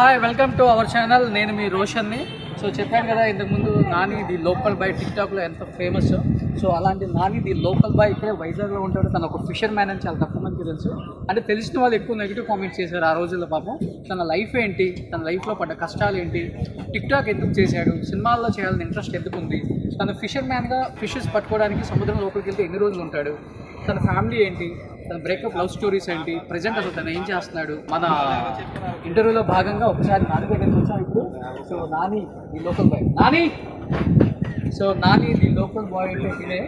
Hi welcome to our channel నేను మీ రోషన్ని సో చెప్పాను కదా ఇంతకుముందు నాని ది లోకల్ బాయ్ టిక్టాక్లో ఎంత ఫేమస్ సో అలాంటి నాని ది లోకల్ బాయ్ ఇక్కడే వైజాగ్లో ఉంటాడు తన ఒక ఫిషర్ మ్యాన్ అని చాలా తక్కువ మందికి తెలుసు అంటే తెలిసిన వాళ్ళు ఎక్కువ నెగిటివ్ కామెంట్స్ చేశారు ఆ రోజుల్లో పాపం తన లైఫ్ ఏంటి తన లైఫ్లో పడ్డ కష్టాలు ఏంటి టిక్టాక్ ఎందుకు చేశాడు సినిమాల్లో చేయాలని ఇంట్రెస్ట్ ఎందుకు ఉంది తను ఫిషర్ మ్యాన్గా ఫిషెస్ పట్టుకోవడానికి సముద్రం లోపలికి వెళ్తే ఎన్ని రోజులు ఉంటాడు తన ఫ్యామిలీ ఏంటి తన బ్రేకప్ లవ్ స్టోరీస్ ఏంటి ప్రజెంట్ అసలు తను ఏం చేస్తున్నాడు మన ఇంటర్వ్యూలో భాగంగా ఒకసారి నాని దగ్గరికి వచ్చాం ఇప్పుడు సో నాని ఈ local boy Nani so Nani the local boy అంటే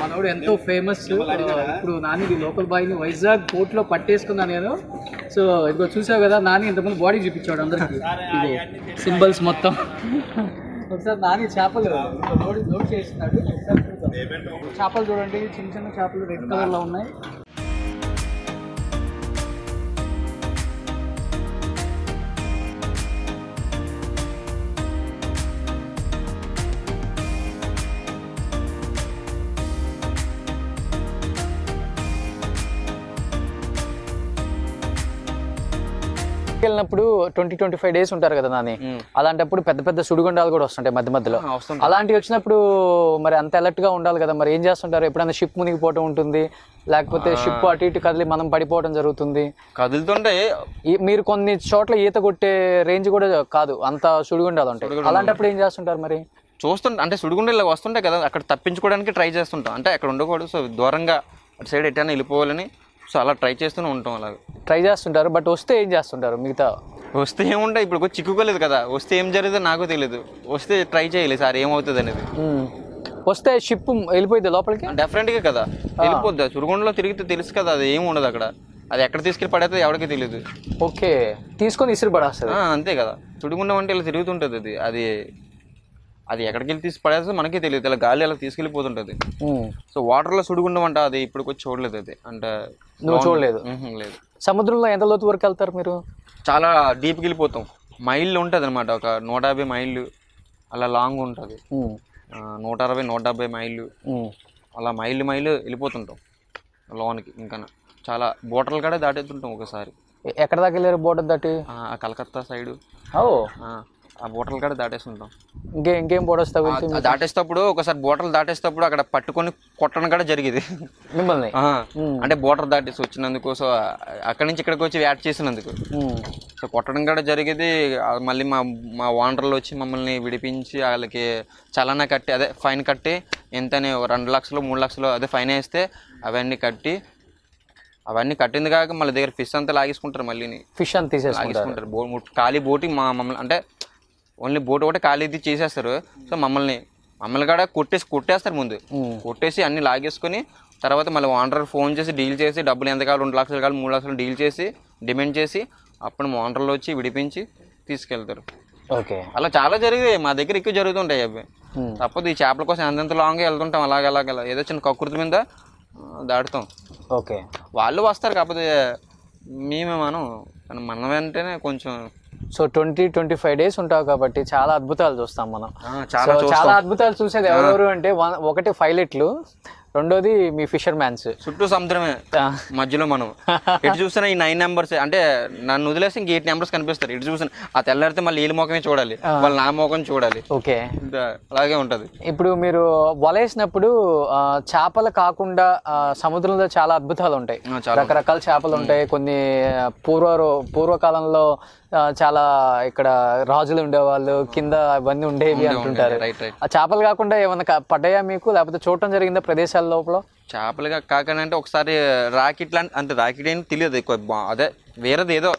మనోడు ఎంతో ఫేమస్ uh, ఇప్పుడు నాని ది లోకల్ బాయ్ని వైజాగ్ కోర్టులో పట్టేసుకున్నాను నేను సో ఇదిగో చూసావు కదా నాని ఇంతకుముందు బాడీ చూపించాడు అందరికీ ఇదిగో సింబల్స్ మొత్తం ఒకసారి నాని చేపలు లోడ్ లోడ్ చేస్తున్నాడు ఒకసారి చేపలు చూడండి చిన్న చిన్న చేపలు రెడ్ కలర్ లో ఉన్నాయి వెళ్ళినప్పుడు ట్వంటీ ట్వంటీ ఫైవ్ డేస్ ఉంటారు కదా నాని అలాంటప్పుడు పెద్ద పెద్ద సుడిగుండాలు కూడా వస్తుంటాయి మధ్య మధ్యలో అలాంటివి వచ్చినప్పుడు మరి అంత అలర్ట్ గా ఉండాలి కదా మరి ఏం చేస్తుంటారు ఎప్పుడైనా షిప్ మునిగిపోవటం ఉంటుంది లేకపోతే షిప్ అటు ఇటు కదిలి మనం పడిపోవడం జరుగుతుంది కదులుతుంటే మీరు కొన్ని చోట్ల ఈత కొట్టే రేంజ్ కూడా కాదు అంత సుడిగుండాలు ఉంటాయి అలాంటప్పుడు ఏం చేస్తుంటారు మరి చూస్తుంటే అంటే సుడిగుండ ఇలా వస్తుంటాయి కదా అక్కడ తప్పించుకోవడానికి ట్రై చేస్తుంటాం అంటే అక్కడ ఉండకూడదు సో దూరంగా అటు సైడ్ ఎట్టైనా వెళ్ళిపోవాలని సో అలా ట్రై చేస్తూనే ఉంటాం అలా ట్రై చేస్తుంటారు బట్ వస్తే ఏం చేస్తుంటారు మిగతా వస్తే ఏముంటాయి ఇప్పుడు చిక్కుకోలేదు కదా వస్తే ఏం జరిగిందో నాకు తెలియదు వస్తే ట్రై చేయలేదు సార్ ఏమవుతుంది అనేది వస్తే షిప్ వెళ్ళిపోయింది లోపలికి డెఫరెంట్గా కదా వెళ్ళిపోద్ది చురుగుండలో తిరిగితే తెలుసు కదా అది ఏమి ఉండదు అక్కడ అది ఎక్కడ తీసుకెళ్ళి పడేదో ఎవరికి తెలియదు ఓకే తీసుకొని ఇసురు పడేస్తుంది అంతే కదా చుడుగుండం అంటే ఇలా తిరుగుతుంటుంది అది అది అది ఎక్కడికి వెళ్ళి తీసి పడేస్తే మనకి తెలియదు ఇలా గాలి అలా తీసుకెళ్ళిపోతుంటది సో వాటర్ లో సుడిగుండమంట అది ఇప్పుడు వచ్చి చూడలేదు అది అంటే నువ్వు చూడలేదు లేదు సముద్రంలో ఎంత లోతు వరకు వెళ్తారు మీరు చాలా డీప్కి వెళ్ళిపోతాం మైళ్ళు ఉంటుంది అనమాట ఒక నూట యాభై మైళ్ళు అలా లాంగ్ ఉంటుంది నూట అరవై నూట డెబ్బై మైళ్ళు అలా మైళ్ళు మైళ్ళు వెళ్ళిపోతుంటాం లోనికి ఇంకా చాలా బోటర్లు కూడా దాటేస్తుంటాం ఒకసారి ఎక్కడ దాకా వెళ్ళారు బోటర్ దాటి కలకత్తా సైడ్ ఆ బోటల్ కాడ ఉంటాం ఇంకే ఇంకేం పొడొస్తావు దాటేసేటప్పుడు ఒకసారి బోటలు దాటేసేటప్పుడు అక్కడ పట్టుకొని కొట్టడం కూడా జరిగింది మిమ్మల్ని అంటే బోటర్ దాటేసి వచ్చినందుకు సో అక్కడి నుంచి ఇక్కడికి వచ్చి యాడ్ చేసినందుకు సో కొట్టడం కూడా జరిగేది మళ్ళీ మా మా ఓనర్లు వచ్చి మమ్మల్ని విడిపించి వాళ్ళకి చలానా కట్టి అదే ఫైన్ కట్టి ఎంతని రెండు లక్షలు మూడు లక్షలు అదే ఫైన్ వేస్తే అవన్నీ కట్టి అవన్నీ కట్టింది కాక మళ్ళీ దగ్గర ఫిష్ అంతా లాగేసుకుంటారు మళ్ళీ ఫిష్ అంతా తీసేసుకుంటారు ఖాళీ బోటి మా మమ్మల్ని అంటే ఓన్లీ బోట్ ఒకటి ఖాళీ ఇది చేసేస్తారు సో మమ్మల్ని మమ్మల్ని కూడా కొట్టేసి కొట్టేస్తారు ముందు కొట్టేసి అన్ని లాగేసుకొని తర్వాత మళ్ళీ ఓనర్ ఫోన్ చేసి డీల్ చేసి డబ్బులు ఎంత కావాలి రెండు లక్షలు కావాలి మూడు లక్షలు డీల్ చేసి డిమాండ్ చేసి అప్పుడు ఓనర్లు వచ్చి విడిపించి తీసుకెళ్తారు ఓకే అలా చాలా జరిగాయి మా దగ్గర ఎక్కువ జరుగుతుంటాయి అవి తప్పదు ఈ చేపల కోసం ఎంతెంత లాంగ్ వెళ్తుంటాం అలాగే అలాగే ఏదో చిన్న కకృతి మీద దాడుతాం ఓకే వాళ్ళు వస్తారు కాకపోతే మేమే మనం మనం వెంటనే కొంచెం so twenty twenty five days ఉంటావు కాబట్టి చాలా అద్భుతాలు చూస్తాం మనం చాలా అద్భుతాలు చూసేది ఎవరెవరు అంటే ఒకటి పైలట్లు రెండోది మీ ఫిషర్ మ్యాన్స్ చుట్టూ సముద్రమే మధ్యలో మనం ఇటు చూసిన ఈ నైన్ నెంబర్స్ అంటే నన్ను వదిలేసి ఇంక ఎయిట్ నెంబర్స్ కనిపిస్తారు ఇటు చూసిన ఆ తెల్లారితే మళ్ళీ వీళ్ళ ముఖమే చూడాలి వాళ్ళు నా ముఖం చూడాలి ఓకే అలాగే ఉంటది ఇప్పుడు మీరు వలేసినప్పుడు చేపలు కాకుండా సముద్రంలో చాలా అద్భుతాలు ఉంటాయి రకరకాల చేపలు ఉంటాయి కొన్ని పూర్వ పూర్వకాలంలో చాలా ఇక్కడ రాజులు ఉండేవాళ్ళు కింద అవన్నీ ఉండేవి అంటుంటారు ఆ చేపలు కాకుండా ఏమైనా పడ్డాయా మీకు లేకపోతే చూడటం జరిగిందా ప్రదేశాలు చేపలు లోపల చేపలుగా అంటే ఒకసారి రాకెట్ లాంటి అంటే రాకెట్ ఏం తెలియదు ఎక్కువ అదే వేరేది ఏదో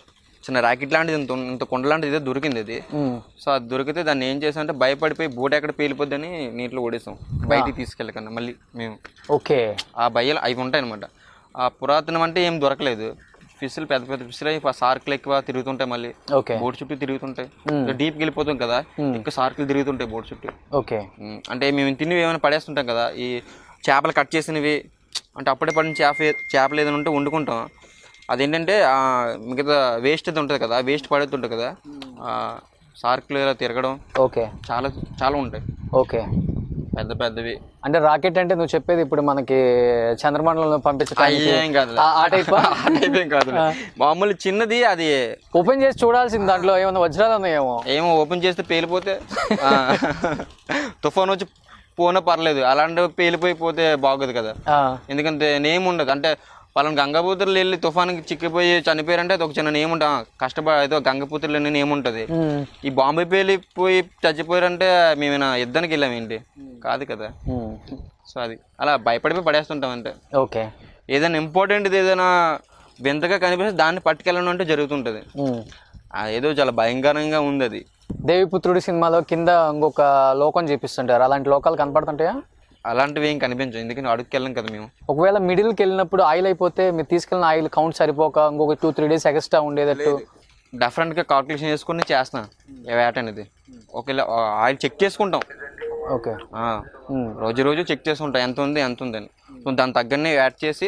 చిన్న రాకెట్ లాంటిది ఇంత ఇంత కుండ లాంటిది ఏదో దొరికింది ఇది సో అది దొరికితే దాన్ని ఏం అంటే భయపడిపోయి బోట్ ఎక్కడ పేలిపోద్ది అని నీటిలో ఓడేసాం బయటికి తీసుకెళ్ళకుండా మళ్ళీ మేము ఓకే ఆ భయాలు అవి ఉంటాయి అనమాట ఆ పురాతనం అంటే ఏం దొరకలేదు ఫిష్లు పెద్ద పెద్ద ఫిష్లు అవి సార్కులు ఎక్కువ తిరుగుతుంటాయి మళ్ళీ ఓకే బోట్ చుట్టూ తిరుగుతుంటాయి డీప్కి వెళ్ళిపోతాం కదా ఇంకా సార్కులు తిరుగుతుంటాయి బోట్ చుట్టూ ఓకే అంటే మేము తిని ఏమైనా పడేస్తుంటాం కదా ఈ చేపలు కట్ చేసినవి అంటే అప్పుడే పడిన చేప చేపలు ఏదైనా ఉంటే వండుకుంటాం అదేంటంటే మిగతా వేస్ట్ అది ఉంటుంది కదా వేస్ట్ పడేది కదా సార్కులు hmm. ఇలా తిరగడం ఓకే చాలా చాలా ఉంటాయి ఓకే పెద్ద పెద్దవి అంటే రాకెట్ అంటే నువ్వు చెప్పేది ఇప్పుడు మనకి చంద్రమండలంలో పంపించడం కాదు ఆ ఆ టైప్ ఏం కాదు మామూలు చిన్నది అది ఓపెన్ చేసి చూడాల్సింది దాంట్లో ఏమైనా వజ్రాలు ఉన్నాయేమో ఏమో ఓపెన్ చేస్తే పేలిపోతే తుఫాన్ వచ్చి పోనా పర్లేదు అలాంటి పేలిపోయిపోతే బాగోదు కదా ఎందుకంటే నేమ్ ఉండదు అంటే వాళ్ళని గంగపూతులు వెళ్ళి తుఫాన్కి చిక్కిపోయి చనిపోయారంటే అది ఒక చిన్న నేమ్ ఉంటా కష్టపడ గంగపూతులు అనే నేమ్ ఉంటుంది ఈ బాంబే పేలిపోయి చచ్చిపోయారంటే మేమైనా ఇద్దరికి వెళ్ళాము ఏంటి కాదు కదా సో అది అలా భయపడిపోయి పడేస్తుంటాం అంటే ఓకే ఏదైనా ఇంపార్టెంట్ ఏదైనా వింతగా కనిపిస్తే దాన్ని పట్టుకెళ్ళడం అంటే జరుగుతుంటుంది ఏదో చాలా భయంకరంగా ఉంది అది దేవిపుత్రుడి సినిమాలో కింద ఇంకొక లోకం చూపిస్తుంటారు అలాంటి లోకాలు కనపడుతుంటాయా అలాంటివి ఏం కనిపించు ఎందుకని అడుగుకి వెళ్ళాం కదా మేము ఒకవేళ మిడిల్కి వెళ్ళినప్పుడు ఆయిల్ అయిపోతే మీరు తీసుకెళ్ళిన ఆయిల్ కౌంట్ సరిపోక ఇంకొక టూ త్రీ డేస్ ఎక్స్ట్రా ఉండేటట్టు డఫరెంట్గా కాల్కులేషన్ చేసుకుని చేస్తాను వేట అనేది ఒకవేళ ఆయిల్ చెక్ చేసుకుంటాం ఓకే రోజు రోజు చెక్ చేసుకుంటాం ఎంత ఉంది ఎంత ఉంది అని దాని తగ్గనే యాడ్ చేసి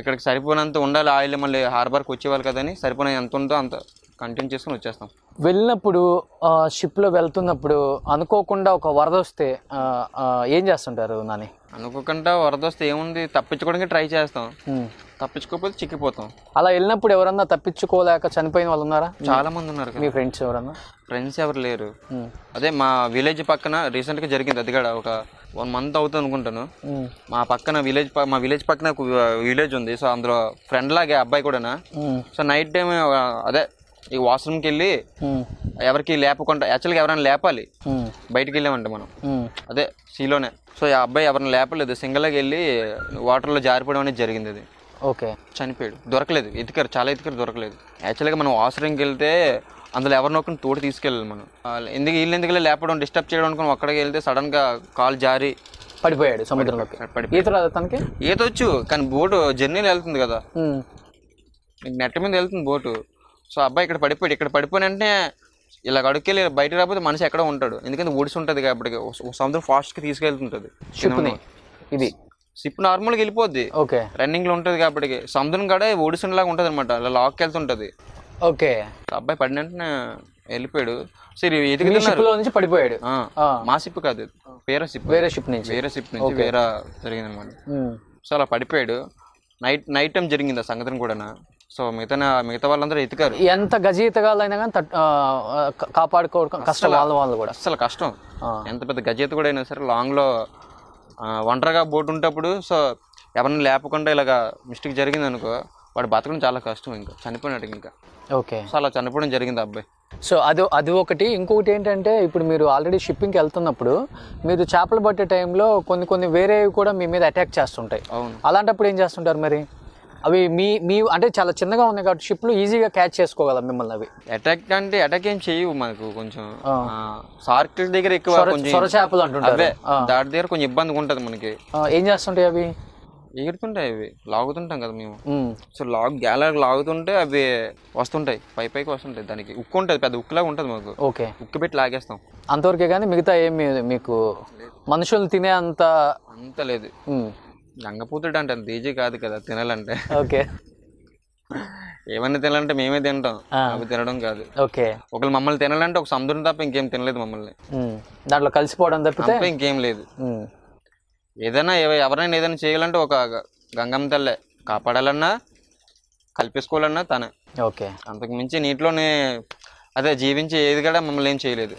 ఇక్కడికి సరిపోయినంత ఉండాలి ఆయిల్ మళ్ళీ హార్బర్కి వచ్చేవాళ్ళు కదని సరిపోయిన ఎంత ఉందో అంత కంటిన్యూ చేసుకుని వచ్చేస్తాం వెళ్ళినప్పుడు షిప్లో వెళ్తున్నప్పుడు అనుకోకుండా ఒక వరద వస్తే ఏం చేస్తుంటారు నాని అనుకోకుండా వరద వస్తే ఏముంది తప్పించుకోవడానికి ట్రై చేస్తాం తప్పించుకోకపోతే చిక్కిపోతాం అలా వెళ్ళినప్పుడు ఎవరన్నా తప్పించుకోలేక చనిపోయిన వాళ్ళు ఉన్నారా చాలా మంది ఉన్నారు మీ ఫ్రెండ్స్ ఎవరన్నా ఫ్రెండ్స్ ఎవరు లేరు అదే మా విలేజ్ పక్కన రీసెంట్ గా జరిగింది అది కూడా ఒక వన్ మంత్ అవుతుంది అనుకుంటాను మా పక్కన విలేజ్ మా విలేజ్ పక్కన విలేజ్ ఉంది సో అందులో ఫ్రెండ్ లాగే అబ్బాయి కూడా సో నైట్ టైం అదే ఈ వాష్రూమ్కి వెళ్ళి ఎవరికి లేపకుండా యాక్చువల్గా ఎవరైనా లేపాలి బయటికి వెళ్ళామంటే మనం అదే సీలోనే సో ఆ అబ్బాయి ఎవరిని లేపలేదు సింగల్గా వెళ్ళి వాటర్లో జారిపోవడం అనేది జరిగింది అది ఓకే చనిపోయాడు దొరకలేదు ఎతికారు చాలా ఎతికారు దొరకలేదు యాక్చువల్గా మనం వాష్రూమ్కి వెళ్తే అందులో ఎవరినో ఒకరిని తోడు తీసుకెళ్ళాలి మనం ఎందుకు వీళ్ళు ఎందుకు లేపడం డిస్టర్బ్ చేయడం అనుకుని ఒక్కడికి వెళ్తే సడన్గా కాలు జారి పడిపోయాడు సముద్రంలోకి ఈత తనకి ఈత వచ్చు కానీ బోటు జర్నీలో వెళ్తుంది కదా నెట్ మీద వెళ్తుంది బోటు సో అబ్బాయి ఇక్కడ పడిపోయాడు ఇక్కడ పడిపోయిన వెంటనే ఇలా అడుక్కెళ్ళి బయట రాకపోతే మనిషి ఎక్కడ ఉంటాడు ఎందుకంటే ఒడిసి ఉంటుంది కాబట్టి సముద్రం ఫాస్ట్గా తీసుకెళ్తుంటుంది షిప్ని ఇది షిప్ నార్మల్గా వెళ్ళిపోద్ది ఓకే రన్నింగ్లో ఉంటుంది కాబట్టి సముద్రం కాడ ఒడిసినలాగా ఉంటుంది అనమాట ఇలా లాక్కి వెళ్తుంటుంది ఓకే అబ్బాయి పడిన వెంటనే వెళ్ళిపోయాడు సరే ఎదుగుతున్నారు నుంచి పడిపోయాడు మా షిప్ కాదు వేరే షిప్ వేరే షిప్ నుంచి వేరే షిప్ నుంచి వేరే జరిగింది అనమాట సో అలా పడిపోయాడు నైట్ నైట్ టైం జరిగింది ఆ సంగతి కూడా సో మిగతా మిగతా వాళ్ళందరూ ఎత్తుకారు ఎంత గజ ఈతగాళ్ళైనా కానీ కాపాడుకోవడం కష్టం వాళ్ళ వాళ్ళు కూడా అసలు కష్టం ఎంత పెద్ద గజీత కూడా అయినా సరే లాంగ్లో ఒంటరిగా బోట్ ఉంటప్పుడు సో ఎవరిని లేపకుండా ఇలాగ మిస్టేక్ జరిగింది అనుకో వాడు బతకడం చాలా కష్టం ఇంకా చనిపోయినట్టు ఇంకా ఓకే సో అలా చనిపోవడం జరిగింది అబ్బాయి సో అది అది ఒకటి ఇంకొకటి ఏంటంటే ఇప్పుడు మీరు ఆల్రెడీ షిప్పింగ్కి వెళ్తున్నప్పుడు మీరు చేపలు పట్టే టైంలో కొన్ని కొన్ని వేరేవి కూడా మీ మీద అటాక్ చేస్తుంటాయి అలాంటప్పుడు ఏం చేస్తుంటారు మరి అవి మీ మీ అంటే చాలా చిన్నగా ఉన్నాయి కాబట్టి షిప్లు ఈజీగా క్యాచ్ చేసుకోగలం మిమ్మల్ని అవి అటాక్ అంటే అటాక్ ఏం చేయవు మనకు కొంచెం సార్కిల్ దగ్గర ఎక్కువ సొర చేపలు అంటుంటారు దాటి దగ్గర కొంచెం ఇబ్బందిగా ఉంటుంది మనకి ఏం చేస్తుంటాయి అవి ఎగురుతుంటాయి అవి లాగుతుంటాం కదా మేము సో లాగ్ గ్యాలరీ లాగుతుంటే అవి వస్తుంటాయి పై పైకి వస్తుంటాయి దానికి ఉక్కు ఉంటుంది పెద్ద ఉక్కులా ఉంటుంది మాకు ఓకే ఉక్కు పెట్టి లాగేస్తాం అంతవరకే కానీ మిగతా ఏమి మీకు మనుషులు తినే అంత అంత లేదు గంగపూతుడు అంటే ఈజీ కాదు కదా తినాలంటే ఓకే ఏమన్నా తినాలంటే మేమే తింటాం అవి తినడం కాదు ఓకే ఒకళ్ళు మమ్మల్ని తినాలంటే ఒక సముద్రం తప్ప ఇంకేం తినలేదు మమ్మల్ని దాంట్లో కలిసిపోవడం తప్పితే ఇంకేం లేదు ఏదైనా ఎవరైనా ఏదైనా చేయాలంటే ఒక గంగమ్మ తల్లే కాపాడాలన్నా కల్పించుకోవాలన్నా తనే ఓకే అంతకు మించి నీటిలోనే అదే జీవించి ఏది కూడా మమ్మల్ని ఏం చేయలేదు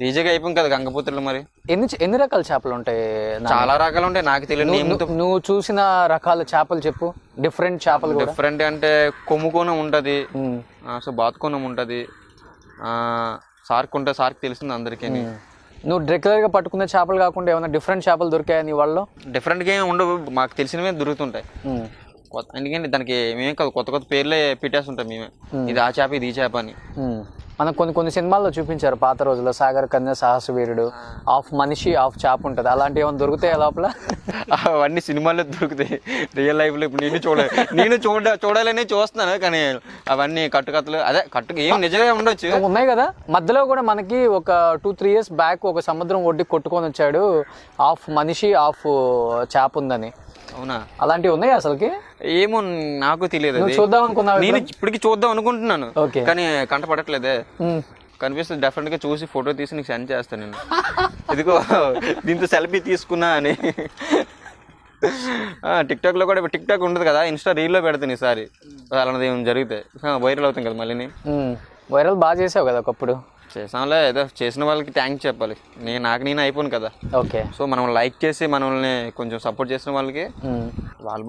డీజేగా అయిపోయింది కదా గంగపుత్రులు మరి ఎన్ని ఎన్ని రకాల చేపలు ఉంటాయి చాలా రకాలు ఉంటాయి నాకు తెలియదు నువ్వు చూసిన రకాల చేపలు చెప్పు డిఫరెంట్ చేపలు డిఫరెంట్ అంటే కొమ్ముకోనం ఉంటది సో బాతుకోనం ఉంటది సార్క్ ఉంటే సార్క్ తెలిసింది అందరికీ నువ్వు రెగ్యులర్ గా పట్టుకునే చేపలు కాకుండా ఏమైనా డిఫరెంట్ చేపలు దొరికాయి నీ వాళ్ళు డిఫరెంట్ గా ఉండవు మాకు తెలిసినవే దొరుకుతుంటాయి ఎందుకంటే దానికి మేమే కాదు కొత్త కొత్త పేర్లే పెట్టేస్తుంటాం మేమే ఇది ఆ చేప ఇది ఈ చేప అని మనకు కొన్ని కొన్ని సినిమాల్లో చూపించారు పాత రోజుల్లో సాగర్ కన్య సాహస వీరుడు ఆఫ్ మనిషి ఆఫ్ చాప్ ఉంటుంది అలాంటివి ఏమైనా దొరుకుతాయి లోపల అవన్నీ సినిమాల్లో దొరుకుతాయి రియల్ లైఫ్లో ఇప్పుడు నేను చూడలేదు నేను చూడ చూడాలని చూస్తున్నాను కానీ అవన్నీ కట్టుకథలు అదే కట్టు ఏం నిజంగా ఉండొచ్చు ఉన్నాయి కదా మధ్యలో కూడా మనకి ఒక టూ త్రీ ఇయర్స్ బ్యాక్ ఒక సముద్రం ఒడ్డి కొట్టుకొని వచ్చాడు ఆఫ్ మనిషి ఆఫ్ చాప్ ఉందని అవునా అలాంటివి ఉన్నాయి అసలుకి ఏమో నాకు తెలియదు చూద్దాం అనుకున్నా నేను ఇప్పటికి చూద్దాం అనుకుంటున్నాను కానీ కంటపడట్లేదే కనిపిస్తుంది డెఫినెట్ గా చూసి ఫోటో తీసి నీకు సెండ్ చేస్తాను నేను ఇదిగో దీంతో సెల్ఫీ తీసుకున్నా అని టిక్ టాక్ లో కూడా టిక్ టాక్ ఉండదు కదా ఇన్స్టా రీల్ లో పెడతాను ఈసారి అలాంటిది ఏమైనా జరిగితే వైరల్ అవుతాం కదా మళ్ళీ వైరల్ బాగా చేసావు కదా ఒకప్పుడు చేసాంలే ఏదో చేసిన వాళ్ళకి థ్యాంక్స్ చెప్పాలి నేను నాకు నేను అయిపోను కదా ఓకే సో మనం లైక్ చేసి మనల్ని కొంచెం సపోర్ట్ చేసిన వాళ్ళకి వాళ్ళు